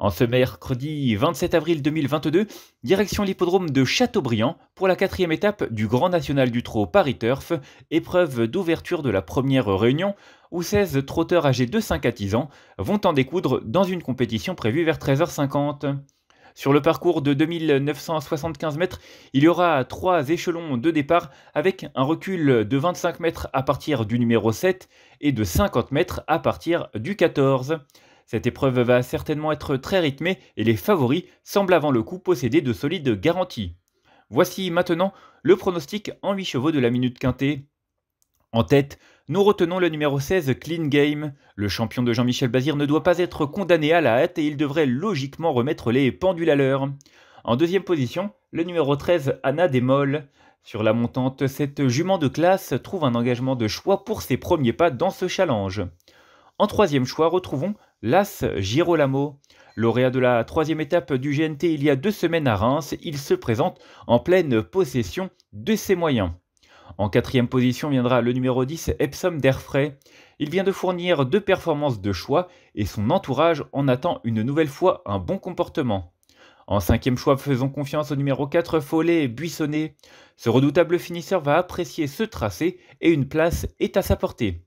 En ce mercredi 27 avril 2022, direction l'hippodrome de Châteaubriand pour la quatrième étape du Grand National du Trot Paris Turf, épreuve d'ouverture de la première réunion, où 16 trotteurs âgés de 5 à 10 ans vont en découdre dans une compétition prévue vers 13h50. Sur le parcours de 2975 mètres, il y aura 3 échelons de départ avec un recul de 25 mètres à partir du numéro 7 et de 50 mètres à partir du 14. Cette épreuve va certainement être très rythmée et les favoris semblent avant le coup posséder de solides garanties. Voici maintenant le pronostic en 8 chevaux de la minute quintée. En tête, nous retenons le numéro 16 Clean Game. Le champion de Jean-Michel Bazir ne doit pas être condamné à la hâte et il devrait logiquement remettre les pendules à l'heure. En deuxième position, le numéro 13 Anna Desmolles. Sur la montante, cette jument de classe trouve un engagement de choix pour ses premiers pas dans ce challenge. En troisième choix, retrouvons Las Girolamo. Lauréat de la troisième étape du GNT il y a deux semaines à Reims, il se présente en pleine possession de ses moyens. En quatrième position viendra le numéro 10 Epsom Derfray. Il vient de fournir deux performances de choix et son entourage en attend une nouvelle fois un bon comportement. En cinquième choix, faisons confiance au numéro 4 Follet Buissonnet. Ce redoutable finisseur va apprécier ce tracé et une place est à sa portée.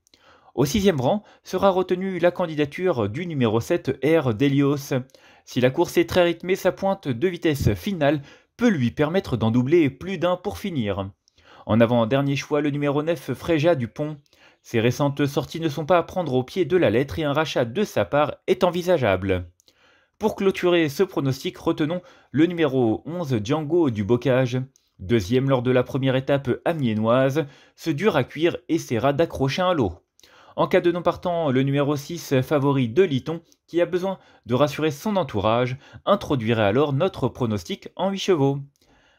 Au sixième rang sera retenue la candidature du numéro 7 R d'Elios. Si la course est très rythmée, sa pointe de vitesse finale peut lui permettre d'en doubler plus d'un pour finir. En avant dernier choix, le numéro 9 Fréja Dupont. Ses récentes sorties ne sont pas à prendre au pied de la lettre et un rachat de sa part est envisageable. Pour clôturer ce pronostic, retenons le numéro 11 Django du Bocage. Deuxième lors de la première étape amiénoise, ce dur à cuire essaiera d'accrocher un lot. En cas de non partant, le numéro 6 favori de Liton, qui a besoin de rassurer son entourage, introduirait alors notre pronostic en 8 chevaux.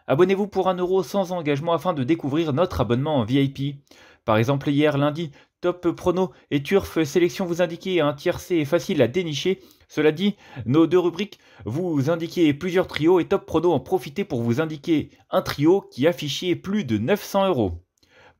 Abonnez-vous pour 1€ euro sans engagement afin de découvrir notre abonnement en VIP. Par exemple, hier lundi, Top Prono et Turf Sélection vous indiquaient un tiercé facile à dénicher. Cela dit, nos deux rubriques vous indiquaient plusieurs trios et Top Prono en profitait pour vous indiquer un trio qui affichait plus de 900 euros.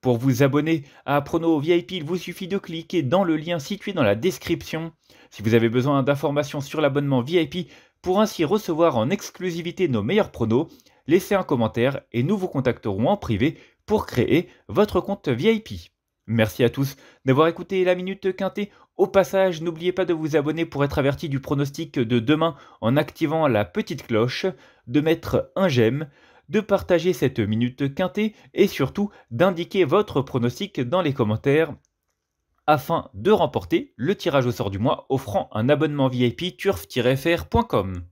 Pour vous abonner à Prono VIP, il vous suffit de cliquer dans le lien situé dans la description. Si vous avez besoin d'informations sur l'abonnement VIP pour ainsi recevoir en exclusivité nos meilleurs pronos, laissez un commentaire et nous vous contacterons en privé pour créer votre compte VIP. Merci à tous d'avoir écouté la Minute Quintée. Au passage, n'oubliez pas de vous abonner pour être averti du pronostic de demain en activant la petite cloche, de mettre un j'aime, de partager cette minute quintée et surtout d'indiquer votre pronostic dans les commentaires afin de remporter le tirage au sort du mois offrant un abonnement VIP turf-fr.com.